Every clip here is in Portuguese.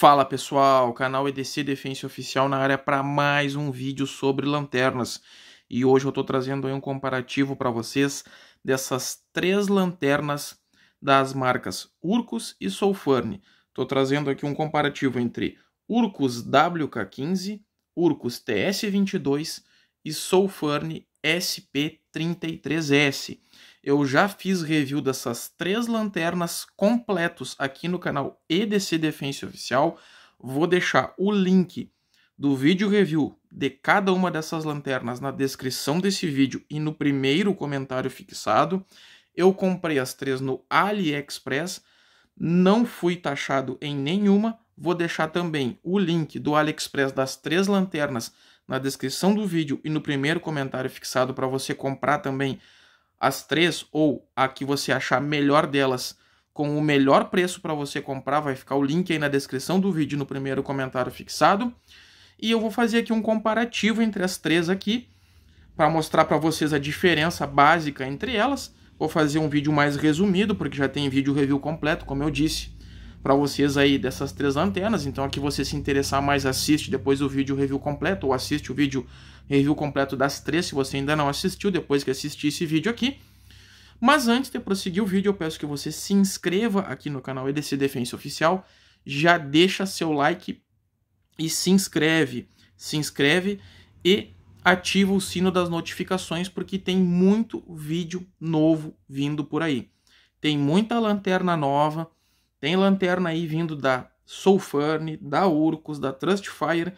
Fala pessoal, canal EDC Defensa Oficial na área para mais um vídeo sobre lanternas. E hoje eu estou trazendo um comparativo para vocês dessas três lanternas das marcas Urcos e Solfurne. Estou trazendo aqui um comparativo entre Urcos WK15, Urcos TS22 e Solfurne SP33S. Eu já fiz review dessas três lanternas completos aqui no canal EDC Defense Oficial. Vou deixar o link do vídeo review de cada uma dessas lanternas na descrição desse vídeo e no primeiro comentário fixado. Eu comprei as três no AliExpress, não fui taxado em nenhuma. Vou deixar também o link do AliExpress das três lanternas na descrição do vídeo e no primeiro comentário fixado para você comprar também as três ou a que você achar melhor delas com o melhor preço para você comprar, vai ficar o link aí na descrição do vídeo no primeiro comentário fixado. E eu vou fazer aqui um comparativo entre as três aqui para mostrar para vocês a diferença básica entre elas. Vou fazer um vídeo mais resumido, porque já tem vídeo review completo, como eu disse para vocês aí dessas três antenas. Então, aqui você se interessar mais, assiste depois o vídeo review completo ou assiste o vídeo review completo das três, se você ainda não assistiu, depois que assistir esse vídeo aqui. Mas antes de prosseguir o vídeo, eu peço que você se inscreva aqui no canal EDC Defense Oficial, já deixa seu like e se inscreve. Se inscreve e ativa o sino das notificações porque tem muito vídeo novo vindo por aí. Tem muita lanterna nova, tem lanterna aí vindo da Soulfurn, da Urkus, da Trustfire.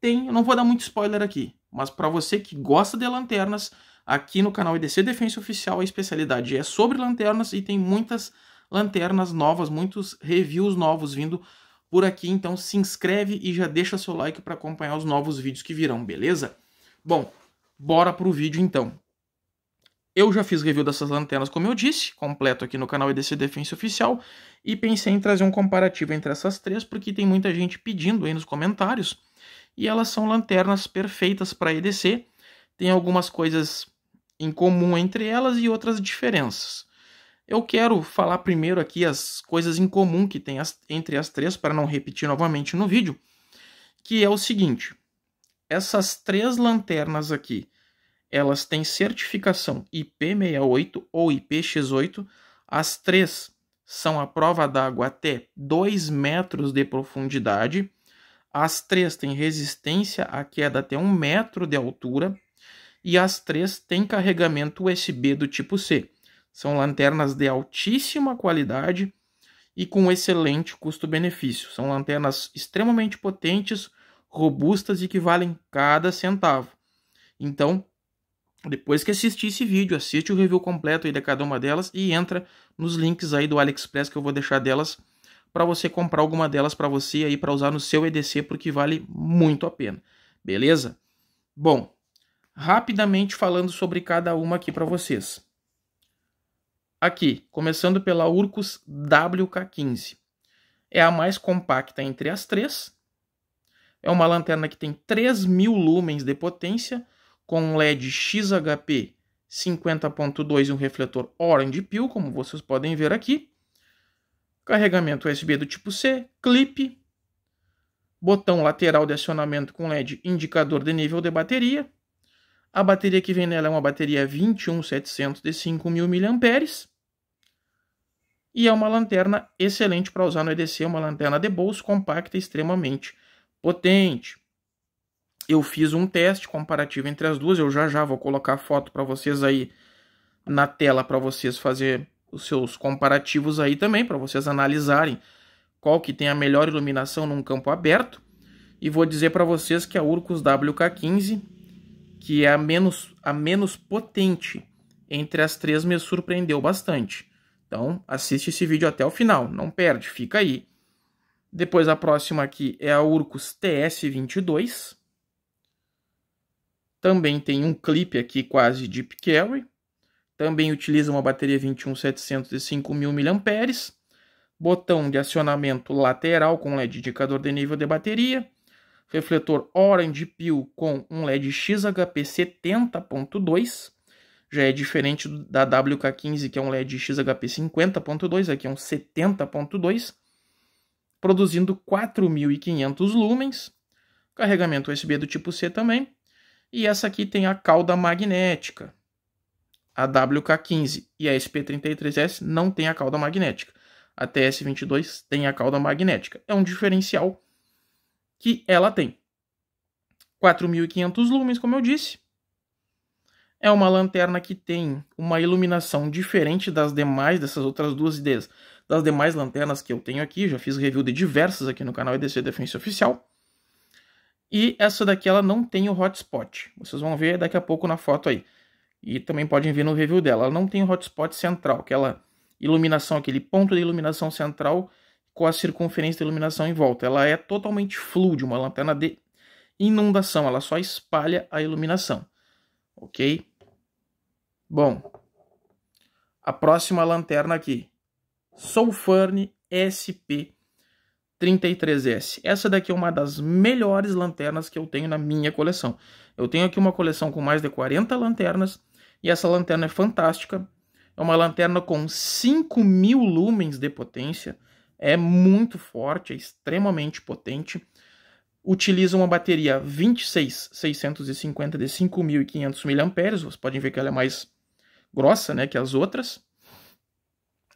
Tem, eu não vou dar muito spoiler aqui, mas para você que gosta de lanternas, aqui no canal EDC Defensa Oficial a especialidade é sobre lanternas e tem muitas lanternas novas, muitos reviews novos vindo por aqui, então se inscreve e já deixa seu like para acompanhar os novos vídeos que virão, beleza? Bom, bora pro vídeo então. Eu já fiz review dessas lanternas, como eu disse, completo aqui no canal EDC Defensa Oficial e pensei em trazer um comparativo entre essas três, porque tem muita gente pedindo aí nos comentários, e elas são lanternas perfeitas para EDC, tem algumas coisas em comum entre elas e outras diferenças. Eu quero falar primeiro aqui as coisas em comum que tem as, entre as três, para não repetir novamente no vídeo, que é o seguinte, essas três lanternas aqui, elas têm certificação IP68 ou IPX8, as três são à prova d'água até 2 metros de profundidade. As três têm resistência à queda até 1 metro de altura. E as três têm carregamento USB do tipo C. São lanternas de altíssima qualidade e com excelente custo-benefício. São lanternas extremamente potentes, robustas e que valem cada centavo. Então, depois que assistir esse vídeo, assiste o review completo aí de cada uma delas e entra nos links aí do AliExpress que eu vou deixar delas para você comprar alguma delas para você aí para usar no seu EDC porque vale muito a pena. Beleza? Bom, rapidamente falando sobre cada uma aqui para vocês. Aqui, começando pela Urcus WK15. É a mais compacta entre as três. É uma lanterna que tem 3.000 lumens de potência com um LED XHP 50.2 e um refletor Orange Peel, como vocês podem ver aqui. Carregamento USB do tipo C, clipe, botão lateral de acionamento com LED indicador de nível de bateria. A bateria que vem nela é uma bateria 21700 de 5.000 mAh. E é uma lanterna excelente para usar no EDC, é uma lanterna de bolso compacta e extremamente potente eu fiz um teste comparativo entre as duas. Eu já já vou colocar a foto para vocês aí na tela para vocês fazer os seus comparativos aí também, para vocês analisarem qual que tem a melhor iluminação num campo aberto. E vou dizer para vocês que a Urcus WK15, que é a menos, a menos potente entre as três, me surpreendeu bastante. Então, assiste esse vídeo até o final, não perde, fica aí. Depois a próxima aqui é a Urcus TS22, também tem um clipe aqui quase Deep Carry. Também utiliza uma bateria 21700 de 5.000 mAh. Botão de acionamento lateral com LED indicador de nível de bateria. Refletor Orange Peel com um LED XHP70.2. Já é diferente da WK15, que é um LED XHP50.2. Aqui é um 70.2. Produzindo 4.500 lumens. Carregamento USB do tipo C também e essa aqui tem a cauda magnética, a WK15. E a SP33S não tem a cauda magnética. A TS22 tem a cauda magnética. É um diferencial que ela tem. 4.500 lumens, como eu disse. É uma lanterna que tem uma iluminação diferente das demais, dessas outras duas ideias, das demais lanternas que eu tenho aqui. Já fiz review de diversas aqui no canal EDC Defensa Oficial. E essa daqui ela não tem o hotspot. Vocês vão ver daqui a pouco na foto aí. E também podem ver no review dela. Ela não tem o hotspot central, aquela iluminação, aquele ponto de iluminação central com a circunferência de iluminação em volta. Ela é totalmente fluid, uma lanterna de inundação. Ela só espalha a iluminação. Ok? Bom, a próxima lanterna aqui. Soulfurn SP 33S. Essa daqui é uma das melhores lanternas que eu tenho na minha coleção. Eu tenho aqui uma coleção com mais de 40 lanternas e essa lanterna é fantástica. É uma lanterna com 5.000 lumens de potência, é muito forte, é extremamente potente. Utiliza uma bateria 26650 de 5.500 mAh, vocês podem ver que ela é mais grossa né, que as outras.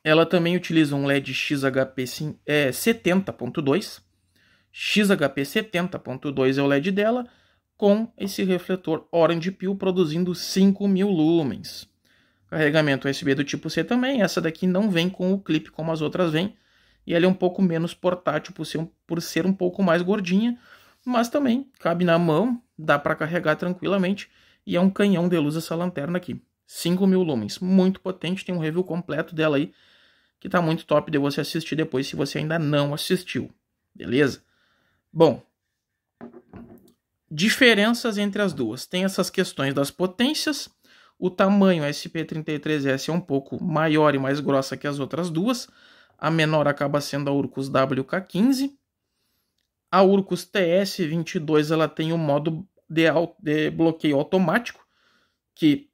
Ela também utiliza um LED XHP é, 70.2. XHP 70.2 é o LED dela, com esse refletor Orange Peel produzindo 5.000 lumens. Carregamento USB do tipo C também, essa daqui não vem com o clipe como as outras vêm, e ela é um pouco menos portátil por ser um, por ser um pouco mais gordinha, mas também cabe na mão, dá para carregar tranquilamente, e é um canhão de luz essa lanterna aqui. 5.000 lumens, muito potente, tem um review completo dela aí que tá muito top de você assistir depois se você ainda não assistiu. Beleza? Bom, diferenças entre as duas. Tem essas questões das potências. O tamanho SP33S é um pouco maior e mais grossa que as outras duas. A menor acaba sendo a Urcus WK15. A Urcus TS22 ela tem o um modo de, de bloqueio automático, que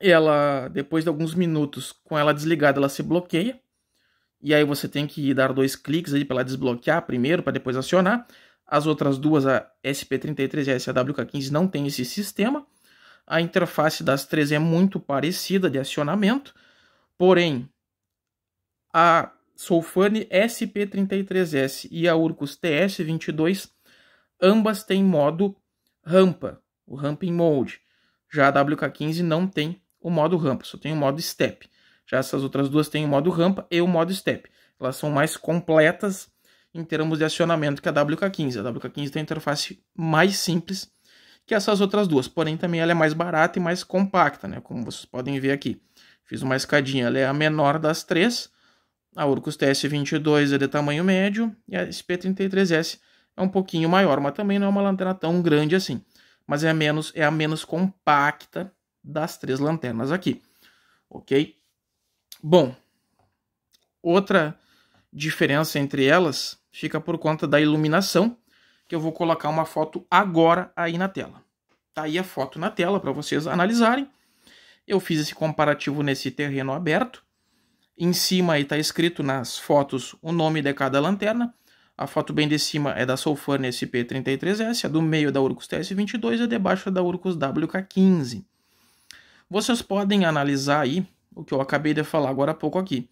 ela, depois de alguns minutos com ela desligada, ela se bloqueia. E aí você tem que dar dois cliques aí para ela desbloquear primeiro, para depois acionar. As outras duas, a SP33 e a wk 15 não tem esse sistema. A interface das três é muito parecida de acionamento, porém a Soulfane SP33S e a Urcus TS22 ambas têm modo rampa, o ramping mode. Já a WK15 não tem o modo rampa, só tem o modo step. Já essas outras duas têm o modo rampa e o modo step. Elas são mais completas em termos de acionamento que a WK15. A WK15 tem a interface mais simples que essas outras duas, porém também ela é mais barata e mais compacta, né? Como vocês podem ver aqui. Fiz uma escadinha, ela é a menor das três. A Urcus TS22 é de tamanho médio e a SP33S é um pouquinho maior, mas também não é uma lanterna tão grande assim. Mas é, menos, é a menos compacta das três lanternas aqui, ok? Bom, outra diferença entre elas fica por conta da iluminação, que eu vou colocar uma foto agora aí na tela. Tá aí a foto na tela para vocês analisarem. Eu fiz esse comparativo nesse terreno aberto. Em cima aí está escrito nas fotos o nome de cada lanterna. A foto bem de cima é da Solfan SP33S, a do meio é da Urcus TS22 e a de baixo é da Urcus WK15 vocês podem analisar aí o que eu acabei de falar agora há pouco aqui.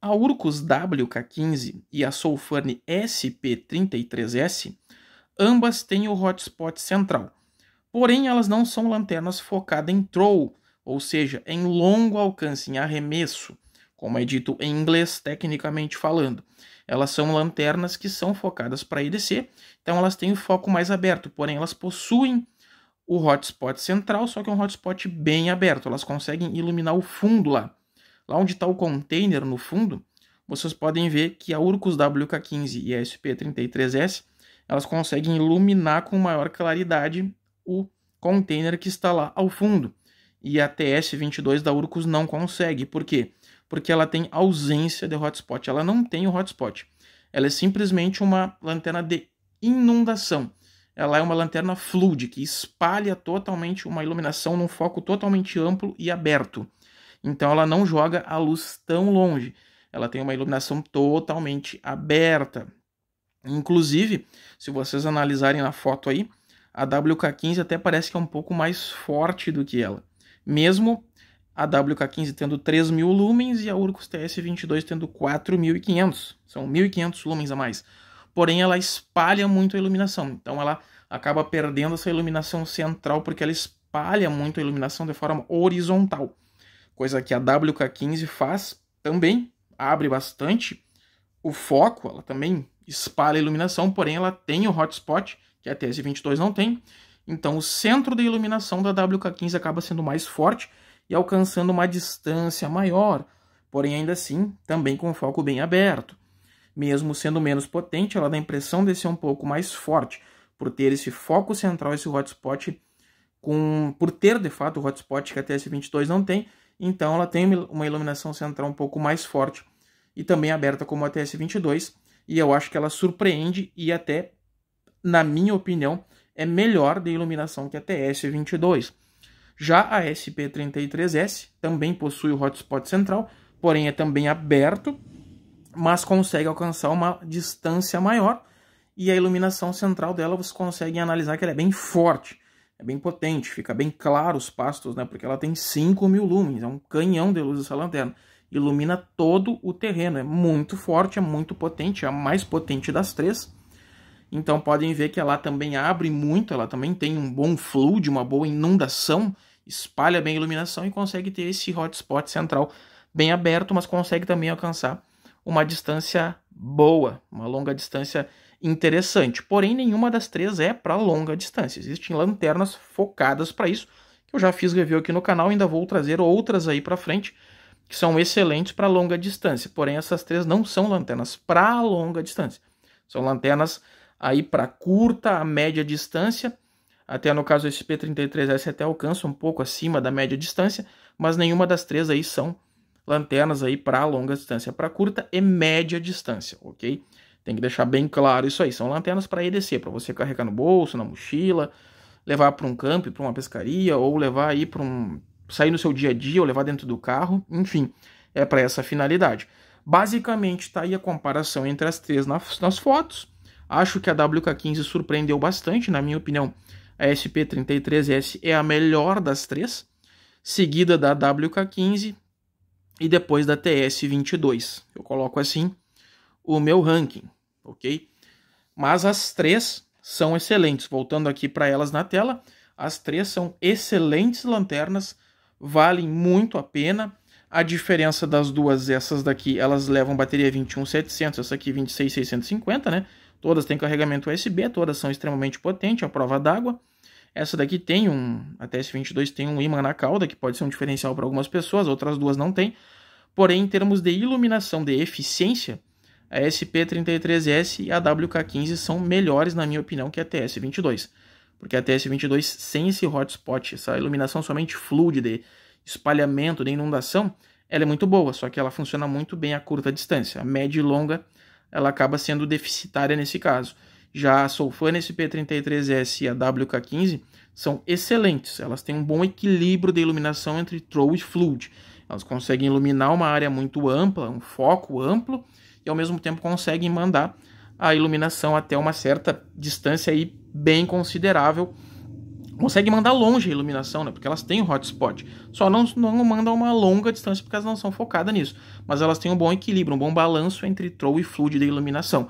A Urcus WK15 e a Soulfurne SP33S, ambas têm o hotspot central. Porém, elas não são lanternas focadas em throw, ou seja, em longo alcance, em arremesso, como é dito em inglês tecnicamente falando. Elas são lanternas que são focadas para EDC, então elas têm o foco mais aberto, porém elas possuem o hotspot central, só que é um hotspot bem aberto. Elas conseguem iluminar o fundo lá. Lá onde está o container no fundo, vocês podem ver que a Urcus WK15 e a SP33S elas conseguem iluminar com maior claridade o container que está lá ao fundo. E a TS22 da Urcus não consegue. Por quê? Porque ela tem ausência de hotspot. Ela não tem o hotspot. Ela é simplesmente uma lanterna de inundação ela é uma lanterna flood que espalha totalmente uma iluminação num foco totalmente amplo e aberto. Então ela não joga a luz tão longe, ela tem uma iluminação totalmente aberta. Inclusive, se vocês analisarem na foto aí, a WK15 até parece que é um pouco mais forte do que ela. Mesmo a WK15 tendo 3.000 lumens e a Urcus TS-22 tendo 4.500. São 1.500 lumens a mais porém ela espalha muito a iluminação. Então ela acaba perdendo essa iluminação central porque ela espalha muito a iluminação de forma horizontal. Coisa que a WK15 faz também, abre bastante o foco, ela também espalha a iluminação, porém ela tem o hotspot, que a TS22 não tem. Então o centro da iluminação da WK15 acaba sendo mais forte e alcançando uma distância maior, porém ainda assim também com o foco bem aberto. Mesmo sendo menos potente, ela dá a impressão de ser um pouco mais forte, por ter esse foco central, esse hotspot, com, por ter de fato o hotspot que a TS22 não tem, então ela tem uma iluminação central um pouco mais forte e também aberta como a TS22, e eu acho que ela surpreende e até, na minha opinião, é melhor de iluminação que a TS22. Já a SP33S também possui o hotspot central, porém é também aberto mas consegue alcançar uma distância maior e a iluminação central dela você consegue analisar que ela é bem forte, é bem potente, fica bem claro os pastos, né? Porque ela tem 5 mil lumens, é um canhão de luz essa lanterna. Ilumina todo o terreno, é muito forte, é muito potente, é a mais potente das três. Então podem ver que ela também abre muito, ela também tem um bom flood, uma boa inundação, espalha bem a iluminação e consegue ter esse hotspot central bem aberto, mas consegue também alcançar uma distância boa, uma longa distância interessante. Porém, nenhuma das três é para longa distância. Existem lanternas focadas para isso, que eu já fiz review aqui no canal, ainda vou trazer outras aí para frente, que são excelentes para longa distância. Porém, essas três não são lanternas para longa distância. São lanternas aí para curta a média distância. Até no caso esse P33S até alcança um pouco acima da média distância, mas nenhuma das três aí são lanternas aí para longa distância, para curta e média distância, ok? Tem que deixar bem claro isso aí. São lanternas para EDC, para você carregar no bolso, na mochila, levar para um campo, para uma pescaria, ou levar aí para um sair no seu dia a dia, ou levar dentro do carro, enfim, é para essa finalidade. Basicamente está aí a comparação entre as três nas, nas fotos. Acho que a WK15 surpreendeu bastante, na minha opinião. A SP33S é a melhor das três, seguida da WK15, e depois da TS22. Eu coloco assim o meu ranking, ok? Mas as três são excelentes. Voltando aqui para elas na tela, as três são excelentes lanternas, valem muito a pena. A diferença das duas, essas daqui, elas levam bateria 21700, essa aqui 26650, né? Todas têm carregamento USB, todas são extremamente potentes, à é prova d'água. Essa daqui tem um, a TS22 tem um imã na cauda, que pode ser um diferencial para algumas pessoas, outras duas não tem. Porém, em termos de iluminação, de eficiência, a SP33S e a WK15 são melhores, na minha opinião, que a TS22. Porque a TS22, sem esse hotspot, essa iluminação somente fluide de espalhamento, de inundação, ela é muito boa, só que ela funciona muito bem a curta distância. A média e longa, ela acaba sendo deficitária nesse caso. Já a Soulfan SP33S e a WK15 são excelentes, elas têm um bom equilíbrio de iluminação entre throw e flood. Elas conseguem iluminar uma área muito ampla, um foco amplo, e ao mesmo tempo conseguem mandar a iluminação até uma certa distância aí bem considerável. Consegue mandar longe a iluminação, né? Porque elas têm um hotspot. Só não, não mandam uma longa distância porque elas não são focadas nisso. Mas elas têm um bom equilíbrio, um bom balanço entre throw e flood da iluminação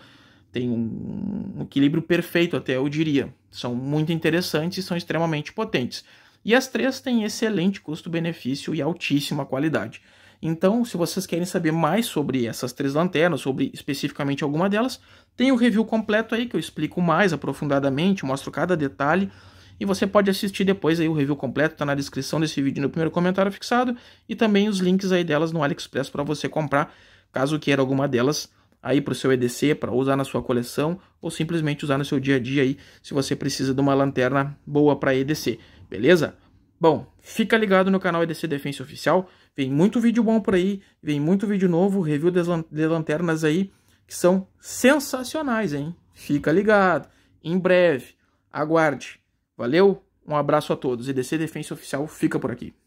tem um equilíbrio perfeito, até eu diria. São muito interessantes e são extremamente potentes. E as três têm excelente custo-benefício e altíssima qualidade. Então, se vocês querem saber mais sobre essas três lanternas, sobre especificamente alguma delas, tem o review completo aí que eu explico mais aprofundadamente, mostro cada detalhe. E você pode assistir depois aí o review completo, está na descrição desse vídeo no primeiro comentário fixado, e também os links aí delas no AliExpress para você comprar, caso queira alguma delas aí para o seu EDC, para usar na sua coleção ou simplesmente usar no seu dia a dia aí, se você precisa de uma lanterna boa para EDC, beleza? Bom, fica ligado no canal EDC Defensa Oficial, vem muito vídeo bom por aí, vem muito vídeo novo, review das lan de lanternas aí, que são sensacionais, hein? Fica ligado, em breve, aguarde. Valeu, um abraço a todos, EDC Defensa Oficial fica por aqui.